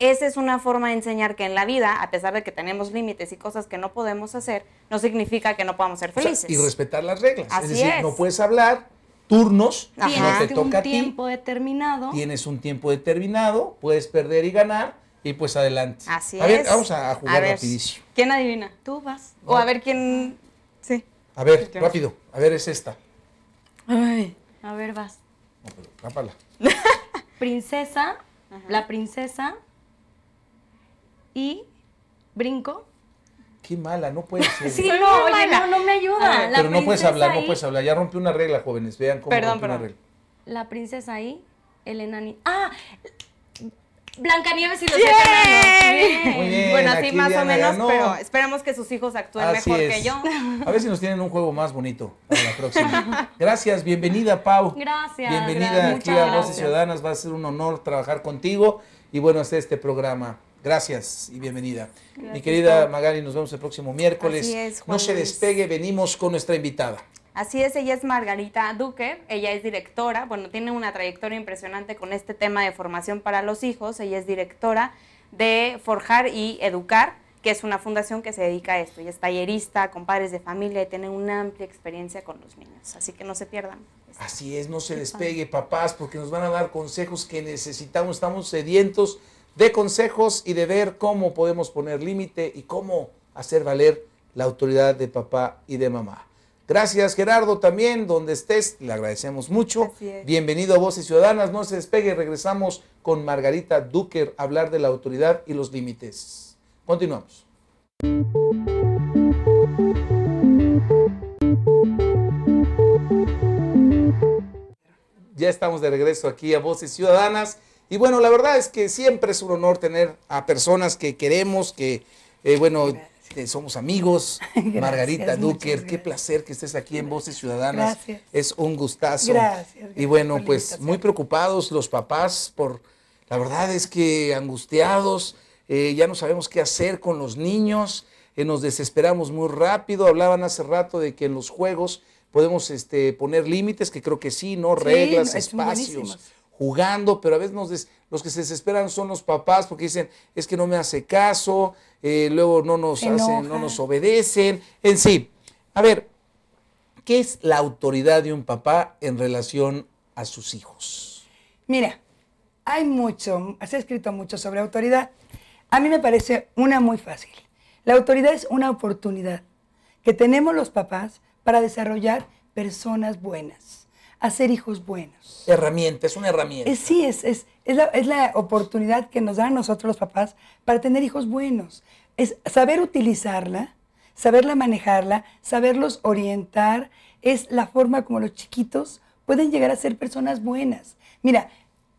esa es una forma de enseñar que en la vida, a pesar de que tenemos límites y cosas que no podemos hacer, no significa que no podamos ser felices. y respetar las reglas. es decir, no puedes hablar turnos, no te toca un tiempo determinado. Tienes un tiempo determinado, puedes perder y ganar y pues adelante. Así a ver, vamos a jugar a rapidísimo. ¿Quién adivina? Tú vas. O a ver quién Sí. A ver, rápido. A ver, es esta. a ver, vas. No, pero, princesa, la princesa y brinco. Qué mala, no puede ser. sí, no, no, me ayuda. Ah, pero no puedes hablar, no puedes hablar. Ya rompió una regla, jóvenes. Vean cómo perdón, rompió una regla. La princesa ahí, el enani. ¡Ah! Blancanieves y los yeah. bueno, así más o menos, pero esperamos que sus hijos actúen mejor que yo. A ver si nos tienen un juego más bonito para la próxima. Gracias, bienvenida Pau. Gracias. Bienvenida aquí Muchas a Voces Ciudadanas. Va a ser un honor trabajar contigo y bueno, hacer este programa. Gracias y bienvenida. Mi querida Magali, nos vemos el próximo miércoles. Así es, no se despegue, venimos con nuestra invitada. Así es, ella es Margarita Duque, ella es directora, bueno, tiene una trayectoria impresionante con este tema de formación para los hijos, ella es directora de Forjar y Educar, que es una fundación que se dedica a esto, ella es tallerista, con padres de familia y tiene una amplia experiencia con los niños, así que no se pierdan. Así es, no se despegue, papás, porque nos van a dar consejos que necesitamos, estamos sedientos de consejos y de ver cómo podemos poner límite y cómo hacer valer la autoridad de papá y de mamá. Gracias Gerardo también, donde estés, le agradecemos mucho. Bienvenido a Voces Ciudadanas, no se despegue, regresamos con Margarita Duker a hablar de la autoridad y los límites. Continuamos. Ya estamos de regreso aquí a Voces Ciudadanas. Y bueno, la verdad es que siempre es un honor tener a personas que queremos, que, eh, bueno, eh, somos amigos. Margarita Duker, qué placer que estés aquí en Voces Ciudadanas. Gracias. Es un gustazo. y bueno, pues muy preocupados los papás por, la verdad es que angustiados, eh, ya no sabemos qué hacer con los niños, nos desesperamos muy rápido. Hablaban hace rato de que en los juegos podemos este, poner límites, que creo que sí, ¿no? Reglas, sí, espacios jugando, pero a veces los que se desesperan son los papás porque dicen, es que no me hace caso, eh, luego no nos, hacen, no nos obedecen, en sí. A ver, ¿qué es la autoridad de un papá en relación a sus hijos? Mira, hay mucho, se ha escrito mucho sobre autoridad. A mí me parece una muy fácil. La autoridad es una oportunidad que tenemos los papás para desarrollar personas buenas Hacer hijos buenos. Herramienta, es una herramienta. sí, es, es, la, oportunidad que nos dan nosotros los papás para tener hijos buenos. Es saber utilizarla, saberla manejarla, saberlos orientar, es la forma como los chiquitos pueden llegar a ser personas buenas. Mira,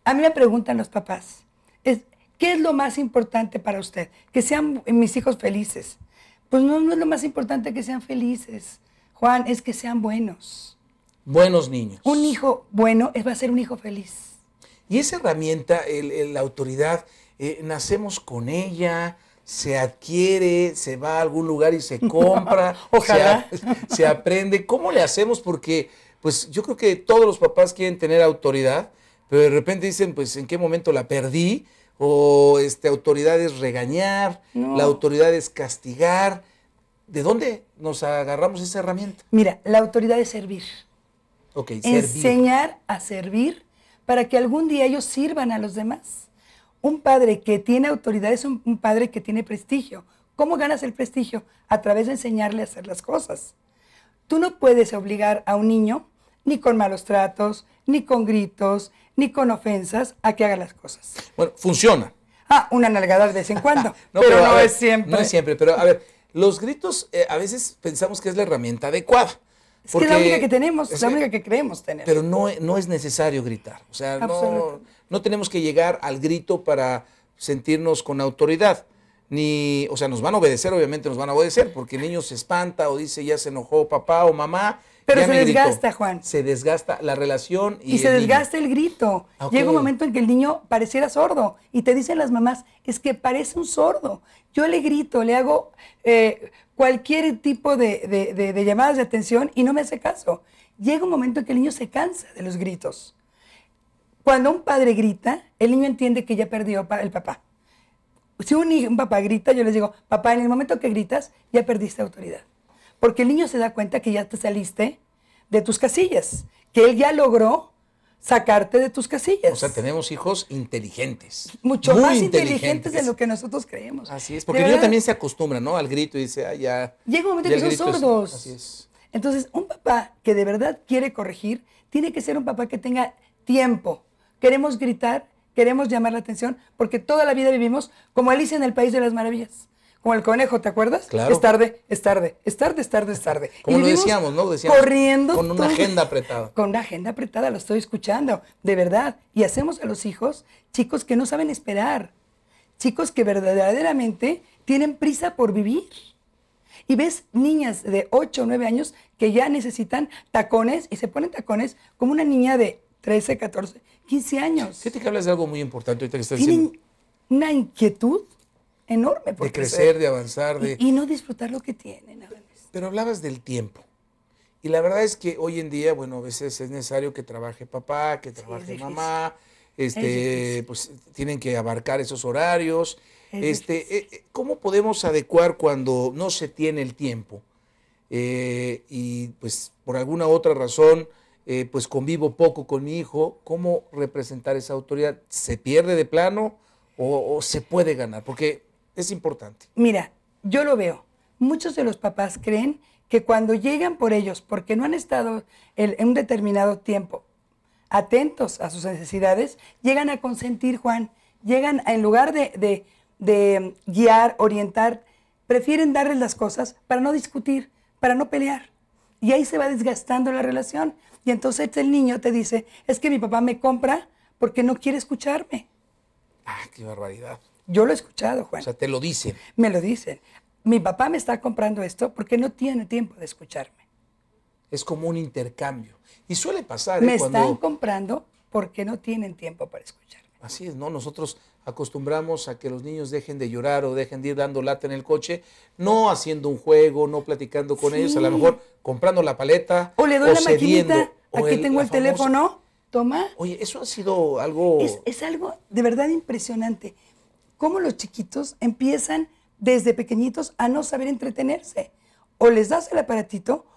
a mí me preguntan los papás, es, ¿qué es lo más importante para usted? Que sean mis hijos felices. Pues no, no es lo más importante que sean felices, Juan, es que sean buenos buenos niños. Un hijo bueno va a ser un hijo feliz. Y esa herramienta, la autoridad, eh, nacemos con ella, se adquiere, se va a algún lugar y se compra, ojalá. Se, aprende. ¿Cómo le hacemos? Porque pues yo creo que todos los papás quieren tener autoridad, pero de repente dicen, pues en qué momento la perdí, o este, autoridad es regañar, la autoridad es castigar. ¿De dónde nos agarramos esa herramienta? Mira, la autoridad es servir enseñar a servir para que algún día ellos sirvan a los demás. Un padre que tiene autoridad es un, padre que tiene prestigio. ¿Cómo ganas el prestigio? A través de enseñarle a hacer las cosas. Tú no puedes obligar a un niño, ni con malos tratos, ni con gritos, ni con ofensas, a que haga las cosas. Bueno, funciona. Ah, una nalgada de vez en cuando, pero, no es siempre. No es siempre, pero a ver, los gritos eh, a veces pensamos que es la herramienta adecuada. Es que es la única que tenemos, es la única que creemos tener. Pero no, no es necesario gritar. O sea, no, tenemos que llegar al grito para sentirnos con autoridad. Ni, o sea, nos van a obedecer, obviamente nos van a obedecer, porque el niño se espanta o dice ya se enojó papá o mamá. Pero se desgasta, Juan. Se desgasta la relación y. y se desgasta el grito. Ah, Llega un momento en que el niño pareciera sordo. Y te dicen las mamás, es que parece un sordo. Yo le grito, le hago. Eh, cualquier tipo de, llamadas de atención y no me hace caso. Llega un momento en que el niño se cansa de los gritos. Cuando un padre grita, el niño entiende que ya perdió para el papá. Si un, un papá grita, yo les digo, papá, en el momento que gritas, ya perdiste autoridad. Porque el niño se da cuenta que ya te saliste de tus casillas, que él ya logró sacarte de tus casillas. O sea, tenemos hijos inteligentes. Mucho más inteligentes, de lo que nosotros creemos. Así es, porque el niño también se acostumbra, ¿no? Al grito y dice, ah, ya. Llega un momento que son sordos. así es. Entonces, un papá que de verdad quiere corregir, tiene que ser un papá que tenga tiempo. Queremos gritar, queremos llamar la atención, porque toda la vida vivimos como Alicia en el País de las Maravillas. Como el conejo, ¿te acuerdas? Claro. Es tarde, es tarde, es tarde, es tarde, es tarde. Como lo decíamos, ¿no? Decíamos, corriendo. Con una agenda apretada. Con una agenda apretada, lo estoy escuchando, de verdad. Y hacemos a los hijos chicos que no saben esperar, chicos que verdaderamente tienen prisa por vivir. Y ves niñas de 8 o 9 años que ya necesitan tacones y se ponen tacones como una niña de 13, 14, 15 años. Fíjate que hablas de algo muy importante ahorita que estás diciendo. una inquietud enorme. Por de crecer, de avanzar. De... Y, no disfrutar lo que tienen Pero hablabas del tiempo. Y la verdad es que hoy en día, bueno, a veces es necesario que trabaje papá, que trabaje mamá, este, pues tienen que abarcar esos horarios. este, eh, eh, ¿Cómo podemos adecuar cuando no se tiene el tiempo? Eh, y pues por alguna otra razón, pues convivo poco con mi hijo, ¿cómo representar esa autoridad? ¿Se pierde de plano o, o se puede ganar? Porque es importante. Mira, yo lo veo. Muchos de los papás creen que cuando llegan por ellos, porque no han estado en un determinado tiempo atentos a sus necesidades, llegan a consentir, Juan. Llegan, a, en lugar de, de guiar, orientar, prefieren darles las cosas para no discutir, para no pelear. Y ahí se va desgastando la relación. Y entonces el niño te dice, es que mi papá me compra porque no quiere escucharme. Ah, qué barbaridad. Yo lo he escuchado, Juan. O sea, te lo dicen. Me lo dicen. Mi papá me está comprando esto porque no tiene tiempo de escucharme. Es como un intercambio. Y suele pasar. ¿eh? Me están comprando porque no tienen tiempo para escucharme. Así es, ¿no? Nosotros acostumbramos a que los niños dejen de llorar o dejen de ir dando lata en el coche, no haciendo un juego, no platicando con ellos, a lo mejor comprando la paleta. O le doy la maquinita, aquí tengo el teléfono, toma. Oye, eso ha sido algo... es algo de verdad impresionante cómo los chiquitos empiezan desde pequeñitos a no saber entretenerse. O les das el aparatito,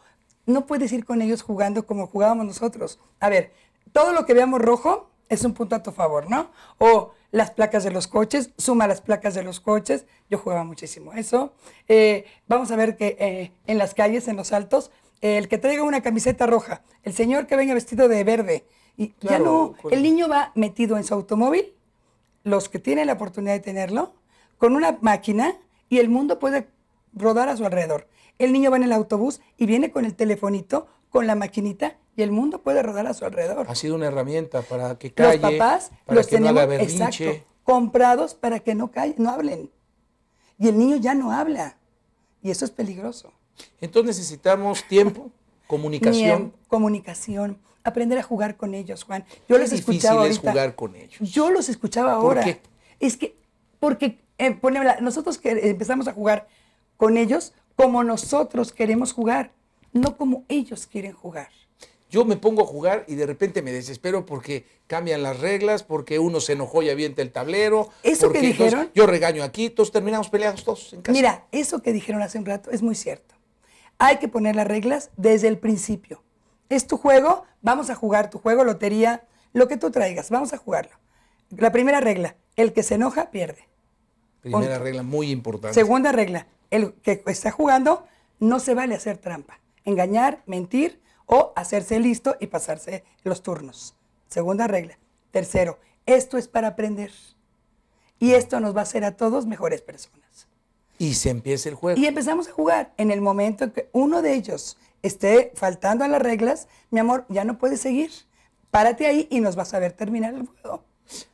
no puedes ir con ellos jugando como jugábamos nosotros. A ver, todo lo que veamos rojo es un punto a tu favor, ¿no? O las placas de los coches, suma las placas de los coches. Yo jugaba muchísimo eso. Eh, vamos a ver que eh, en las calles, en los altos, eh, el que traiga una camiseta roja, el señor que venga vestido de verde, y ya no, el niño va metido en su automóvil los que tienen la oportunidad de tenerlo, con una máquina y el mundo puede rodar a su alrededor. El niño va en el autobús y viene con el telefonito, con la maquinita y el mundo puede rodar a su alrededor. Ha sido una herramienta para que calle, los papás para los que no exacto, comprados para que no no hablen. Y el niño ya no habla. Y eso es peligroso. Entonces necesitamos tiempo, comunicación. Em, comunicación aprender a jugar con ellos, Juan. Yo los escuchaba ahorita. jugar con ellos. Yo los escuchaba ahora. ¿Por Es que, porque, eh, nosotros que empezamos a jugar con ellos como nosotros queremos jugar, no como ellos quieren jugar. Yo me pongo a jugar y de repente me desespero porque cambian las reglas, porque uno se enojó y avienta el tablero. Eso que dijeron. yo regaño aquí, todos terminamos peleados todos en casa. Mira, eso que dijeron hace un rato es muy cierto. Hay que poner las reglas desde el principio es tu juego, vamos a jugar tu juego, lotería, lo que tú traigas, vamos a jugarlo. La primera regla, el que se enoja pierde. Primera regla muy importante. Segunda regla, el que está jugando no se vale hacer trampa, engañar, mentir o hacerse listo y pasarse los turnos. Segunda regla. Tercero, esto es para aprender. Y esto nos va a hacer a todos mejores personas. Y se empieza el juego. Y empezamos a jugar en el momento en que uno de ellos esté faltando a las reglas, mi amor, ya no puedes seguir. Párate ahí y nos vas a ver terminar el juego.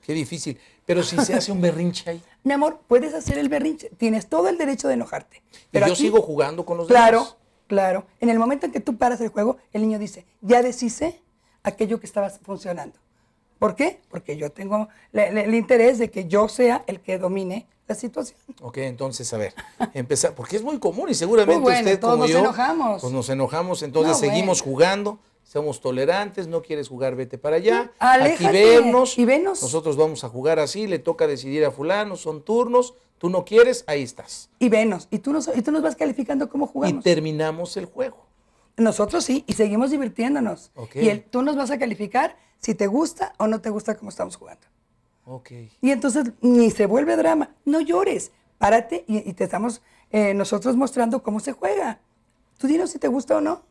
Qué difícil. Pero si se hace un berrinche ahí. Mi amor, puedes hacer el berrinche. Tienes todo el derecho de enojarte. Pero yo sigo jugando con los claro, Claro, claro. En el momento en que tú paras el juego, el niño dice, ya deshice aquello que estaba funcionando. ¿Por qué? Porque yo tengo el interés de que yo sea el que domine la situación. Ok, entonces, a ver, empezar, porque es muy común y seguramente pues usted todos nos enojamos. Pues nos enojamos, entonces seguimos jugando, somos tolerantes, no quieres jugar, vete para allá, aquí y venos. nosotros vamos a jugar así, le toca decidir a fulano, son turnos, tú no quieres, ahí estás. Y venos, y tú nos, nos vas calificando cómo jugamos. Y terminamos el juego. Nosotros sí, y seguimos divirtiéndonos. Y el, tú nos vas a calificar si te gusta o no te gusta cómo estamos jugando. Ok. Y entonces ni se vuelve drama. No llores, párate y, te estamos eh, nosotros mostrando cómo se juega. Tú dinos si te gusta o no.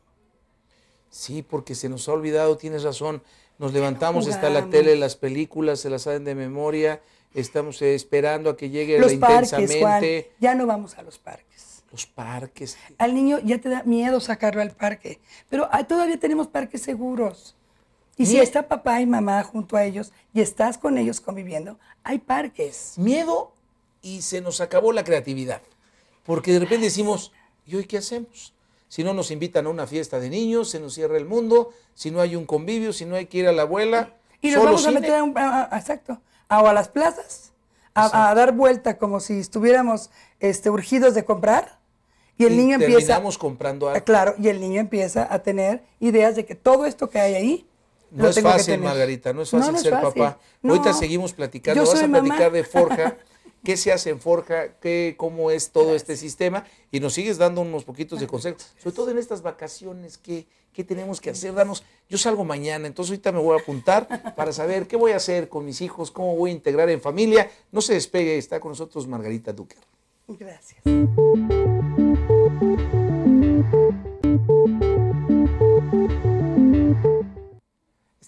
Sí, porque se nos ha olvidado, tienes razón. Nos levantamos, está la tele, las películas, se las saben de memoria. Estamos eh, esperando a que llegue los parques, intensamente. ya no vamos a los parques. Los parques. Al niño ya te da miedo sacarlo al parque, pero todavía tenemos parques seguros. Y si está papá y mamá junto a ellos y estás con ellos conviviendo, hay parques. Miedo y se nos acabó la creatividad. Porque de repente decimos, ¿y hoy qué hacemos? Si no nos invitan a una fiesta de niños, se nos cierra el mundo, si no hay un convivio, si no hay que ir a la abuela. Y nos vamos a meter a, exacto, a, a, las plazas, a, dar vuelta como si estuviéramos este, urgidos de comprar. Y el niño empieza. comprando algo. Claro, y el niño empieza a tener ideas de que todo esto que hay ahí no es fácil, Margarita, no es fácil ser papá. Ahorita seguimos platicando, vas a platicar de Forja. qué se hace en Forja, qué, cómo es todo este sistema y nos sigues dando unos poquitos de consejos, sobre todo en estas vacaciones, qué, qué tenemos que hacer, danos, yo salgo mañana, entonces ahorita me voy a apuntar para saber qué voy a hacer con mis hijos, cómo voy a integrar en familia. No se despegue, está con nosotros Margarita Duque. Gracias.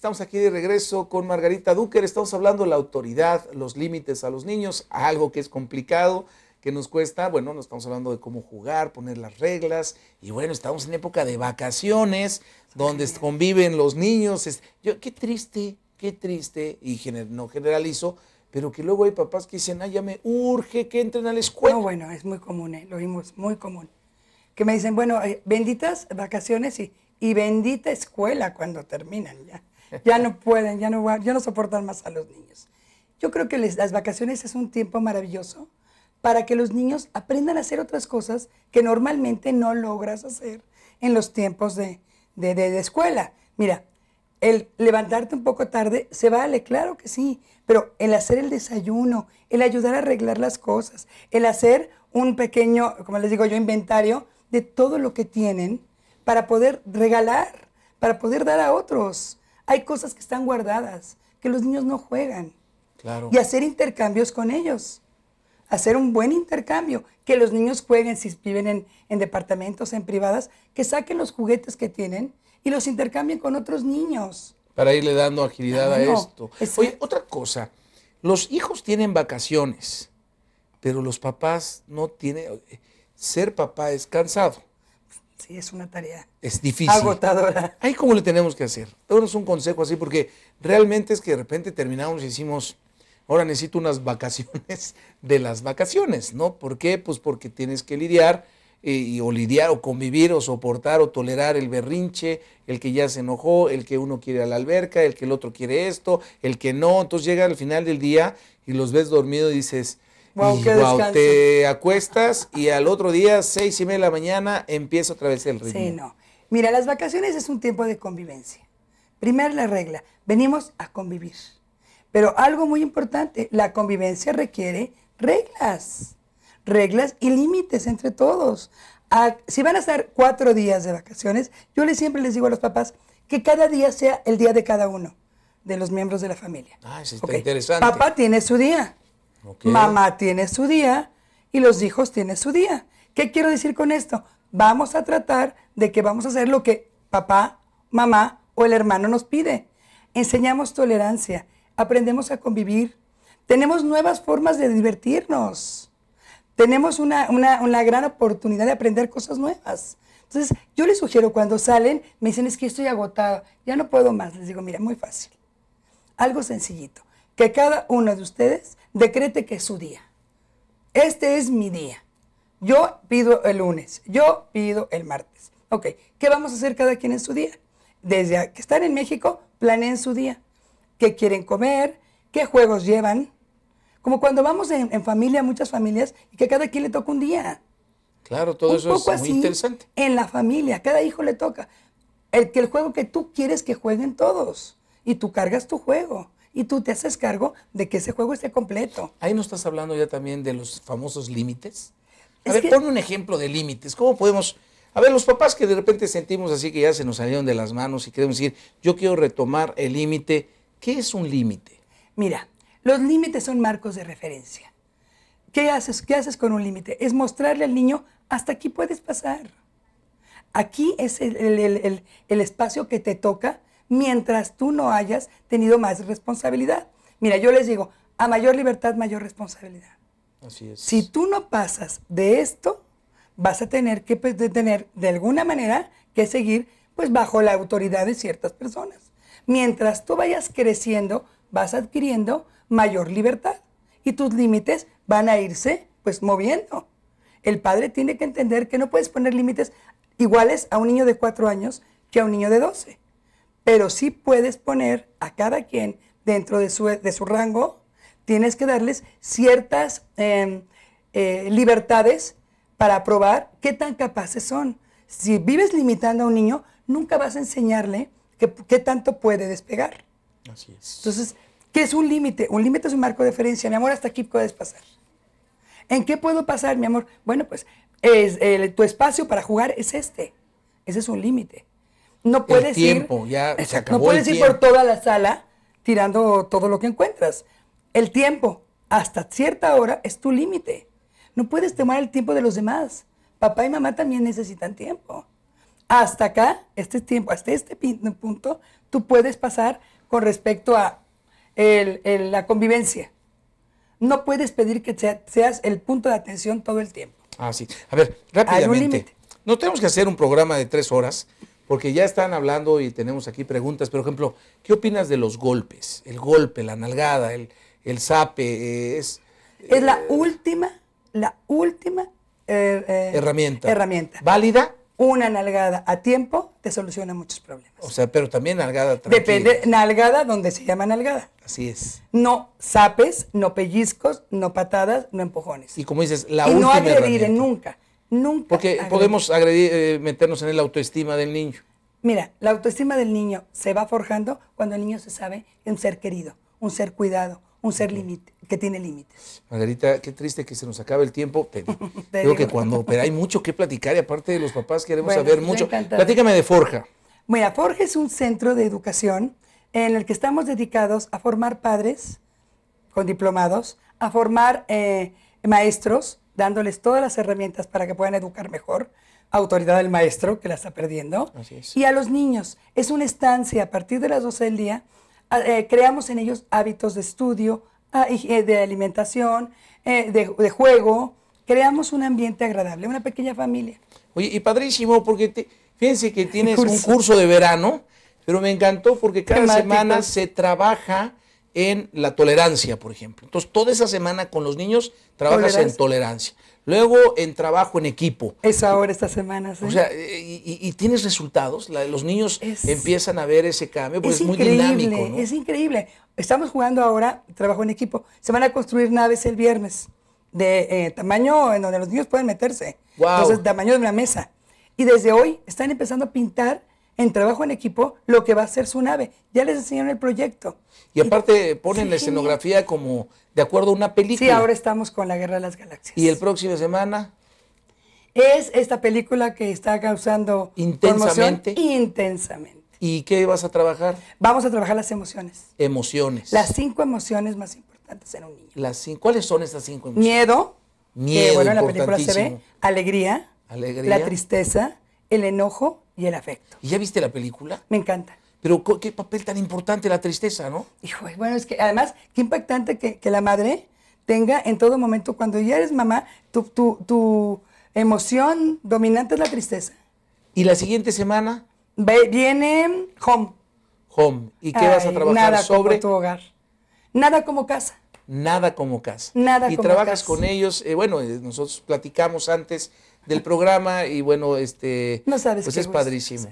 Estamos aquí de regreso con Margarita Duker. Estamos hablando de la autoridad, los límites a los niños, algo que es complicado, que nos cuesta. Bueno, nos estamos hablando de cómo jugar, poner las reglas. Y bueno, estamos en época de vacaciones, donde conviven los niños. Yo, qué triste, qué triste, y no generalizo, pero que luego hay papás que dicen, ay, ya me urge que entren a la escuela. No, bueno, es muy común, ¿eh? lo vimos muy común. Que me dicen, bueno, eh, benditas vacaciones y, y bendita escuela cuando terminan ya ya no pueden, ya no, ya no soportan más a los niños. Yo creo que las vacaciones es un tiempo maravilloso para que los niños aprendan a hacer otras cosas que normalmente no logras hacer en los tiempos de, de, de escuela. Mira, el levantarte un poco tarde se vale, claro que sí, pero el hacer el desayuno, el ayudar a arreglar las cosas, el hacer un pequeño, como les digo yo, inventario de todo lo que tienen para poder regalar, para poder dar a otros. Hay cosas que están guardadas, que los niños no juegan. Claro. Y hacer intercambios con ellos. Hacer un buen intercambio, que los niños jueguen si viven en, departamentos, en privadas, que saquen los juguetes que tienen y los intercambien con otros niños. Para irle dando agilidad a esto. Oye, otra cosa, los hijos tienen vacaciones, pero los papás no tienen... Ser papá es cansado. Sí, es una tarea. Es difícil. Agotadora. Ahí cómo le tenemos que hacer. Danos un consejo así, porque realmente es que de repente terminamos y decimos, ahora necesito unas vacaciones de las vacaciones, ¿no? ¿Por qué? Pues porque tienes que lidiar eh, o lidiar o convivir o soportar o tolerar el berrinche, el que ya se enojó, el que uno quiere a la alberca, el que el otro quiere esto, el que no. Entonces llega al final del día y los ves dormido y dices, y, te acuestas y al otro día, seis y media de la mañana, empiezo otra vez el ritmo. Sí, no. Mira, las vacaciones es un tiempo de convivencia. Primero la regla, venimos a convivir. Pero algo muy importante, la convivencia requiere reglas. Reglas y límites entre todos. si van a estar cuatro días de vacaciones, yo les, siempre les digo a los papás que cada día sea el día de cada uno de los miembros de la familia. Ah, eso está interesante. Papá tiene su día. Mamá tiene su día y los hijos tienen su día. ¿Qué quiero decir con esto? Vamos a tratar de que vamos a hacer lo que papá, mamá o el hermano nos pide. Enseñamos tolerancia, aprendemos a convivir, tenemos nuevas formas de divertirnos, tenemos una, una gran oportunidad de aprender cosas nuevas. Entonces, yo les sugiero cuando salen, me dicen, es que estoy agotado, ya no puedo más. Les digo, mira, muy fácil. Algo sencillito que cada uno de ustedes decrete que es su día. Este es mi día. Yo pido el lunes, yo pido el martes. Ok, ¿qué vamos a hacer cada quien en su día? Desde que están en México, planeen su día. ¿Qué quieren comer? ¿Qué juegos llevan? Como cuando vamos en, familia, muchas familias, y que cada quien le toca un día. Claro, todo eso es muy interesante. En la familia, cada hijo le toca. El, que el juego que tú quieres que jueguen todos. Y tú cargas tu juego y tú te haces cargo de que ese juego esté completo. Ahí nos estás hablando ya también de los famosos límites. A ver, pon un ejemplo de límites. ¿Cómo podemos... A ver, los papás que de repente sentimos así que ya se nos salieron de las manos y queremos decir, yo quiero retomar el límite. ¿Qué es un límite? Mira, los límites son marcos de referencia. ¿Qué haces? ¿Qué haces con un límite? Es mostrarle al niño, hasta aquí puedes pasar. Aquí es el, el espacio que te toca mientras tú no hayas tenido más responsabilidad. Mira, yo les digo, a mayor libertad, mayor responsabilidad. Así es. Si tú no pasas de esto, vas a tener que pues, de tener de alguna manera que seguir pues bajo la autoridad de ciertas personas. Mientras tú vayas creciendo, vas adquiriendo mayor libertad y tus límites van a irse pues moviendo. El padre tiene que entender que no puedes poner límites iguales a un niño de cuatro años que a un niño de doce pero sí puedes poner a cada quien dentro de su, de su rango, tienes que darles ciertas em, eh, libertades para probar qué tan capaces son. Si vives limitando a un niño, nunca vas a enseñarle qué tanto puede despegar. Así es. Entonces, ¿qué es un límite? Un límite es un marco de referencia. Mi amor, hasta aquí puedes pasar. ¿En qué puedo pasar, mi amor? Bueno, pues es, tu espacio para jugar es este. Ese es un límite. No puedes ir, por toda la sala tirando todo lo que encuentras. El tiempo hasta cierta hora es tu límite. No puedes tomar el tiempo de los demás. Papá y mamá también necesitan tiempo. Hasta acá, este tiempo, hasta este punto, tú puedes pasar con respecto a la convivencia. No puedes pedir que seas el punto de atención todo el tiempo. Ah, sí. A ver, rápidamente. No tenemos que hacer un programa de tres horas porque ya están hablando y tenemos aquí preguntas, por ejemplo, ¿qué opinas de los golpes? El golpe, la nalgada, el, el zape, eh, es... Es la eh, última, la última eh, herramienta. ¿Válida? Una nalgada a tiempo te soluciona muchos problemas. O sea, pero también nalgada Depende, nalgada donde se llama nalgada. Así es. No zapes, no pellizcos, no patadas, no empujones. Y como dices, la y no adherir nunca. Nunca. Porque podemos eh, meternos en la autoestima del niño. Mira, la autoestima del niño se va forjando cuando el niño se sabe un ser querido, un ser cuidado, un ser que tiene límites. Margarita, qué triste que se nos acabe el tiempo. Creo que cuando, pero hay mucho que platicar y aparte de los papás queremos saber mucho. Platícame de Forja. Mira, Forja es un centro de educación en el que estamos dedicados a formar padres con diplomados, a formar eh, maestros, dándoles todas las herramientas para que puedan educar mejor, autoridad del maestro que la está perdiendo, y a los niños. Es una estancia a partir de las 12 del día, ah, eh, creamos en ellos hábitos de estudio, ah, eh, de alimentación, eh, de, juego, creamos un ambiente agradable, una pequeña familia. Oye, y padrísimo, porque fíjense que tienes un curso de verano, pero me encantó porque cada semana se trabaja en la tolerancia, por ejemplo. Entonces, toda esa semana con los niños trabajas en tolerancia. Luego en trabajo en equipo. Es ahora estas semanas. O sea, y, tienes resultados. los niños empiezan a ver ese cambio, porque es, muy dinámico. ¿no? Es increíble. Estamos jugando ahora trabajo en equipo. Se van a construir naves el viernes de eh, tamaño en donde los niños pueden meterse. Entonces, tamaño de una mesa. Y desde hoy están empezando a pintar en trabajo en equipo lo que va a ser su nave. Ya les enseñaron el proyecto. Y aparte ponen la escenografía como de acuerdo a una película. Sí, ahora estamos con la Guerra de las Galaxias. ¿Y el próximo semana? Es esta película que está causando intensamente. Intensamente. ¿Y qué vas a trabajar? Vamos a trabajar las emociones. Emociones. Las cinco emociones más importantes en un niño. Las cinco, ¿Cuáles son esas cinco emociones? Miedo. Miedo. la película se ve alegría. Alegría. La tristeza el enojo y el afecto. ¿Y ya viste la película? Me encanta. Pero qué papel tan importante la tristeza, ¿no? Hijo, bueno, es que además, qué impactante que, la madre tenga en todo momento, cuando ya eres mamá, tu, emoción dominante es la tristeza. ¿Y la siguiente semana? viene home. Home. ¿Y qué vas a trabajar sobre? Nada como tu hogar. Nada como casa. Nada como casa. Nada y trabajas con ellos. Eh, bueno, eh, nosotros platicamos antes del programa y bueno, este, no pues es padrísimo.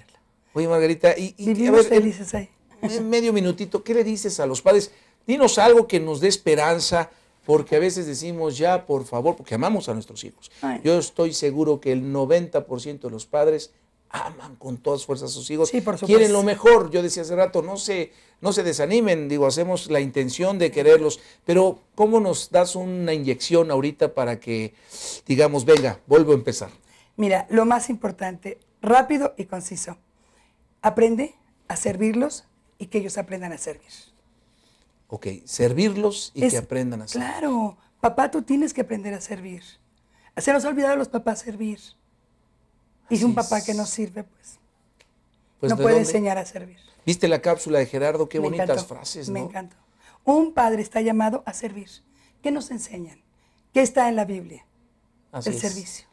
Oye, Margarita, y, y a medio minutito, ¿qué le dices a los padres? Dinos algo que nos dé esperanza, porque a veces decimos ya, por favor, porque amamos a nuestros hijos. Yo estoy seguro que el 90% de los padres aman con todas fuerzas a sus hijos, sí, por quieren lo mejor. Yo decía hace rato, no se, no se desanimen, digo, hacemos la intención de quererlos, pero ¿cómo nos das una inyección ahorita para que digamos, venga, vuelvo a empezar? Mira, lo más importante, rápido y conciso, aprende a servirlos y que ellos aprendan a servir. Ok, servirlos y que aprendan a servir. Claro, papá, tú tienes que aprender a servir. Se nos ha olvidado a los papás servir. Y si un papá que no sirve, pues, pues no puede enseñar a servir. ¿Viste la cápsula de Gerardo? Qué bonitas frases, ¿no? Me encantó. Un padre está llamado a servir. ¿Qué nos enseñan? ¿Qué está en la Biblia? el servicio.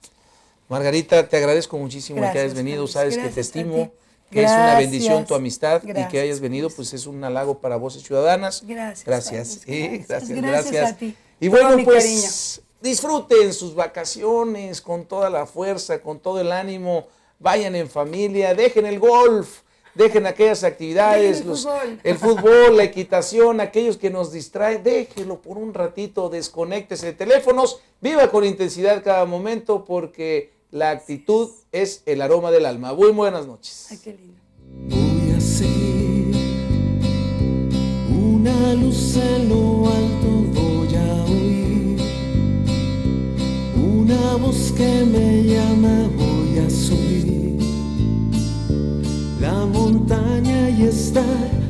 Margarita, te agradezco muchísimo que hayas venido. Sabes que te estimo, que es una bendición tu amistad y que hayas venido, pues es un halago para voces ciudadanas. Gracias. Gracias. gracias. gracias. a ti. Y bueno, pues disfruten sus vacaciones con toda la fuerza, con todo el ánimo, vayan en familia, dejen el golf, dejen aquellas actividades, el, fútbol. la equitación, aquellos que nos distraen, déjenlo por un ratito, desconéctese de teléfonos, viva con intensidad cada momento porque la actitud es el aroma del alma. Muy buenas noches. Ay, qué lindo. una luz alto Una voz que me llama, voy a subir la montaña y estar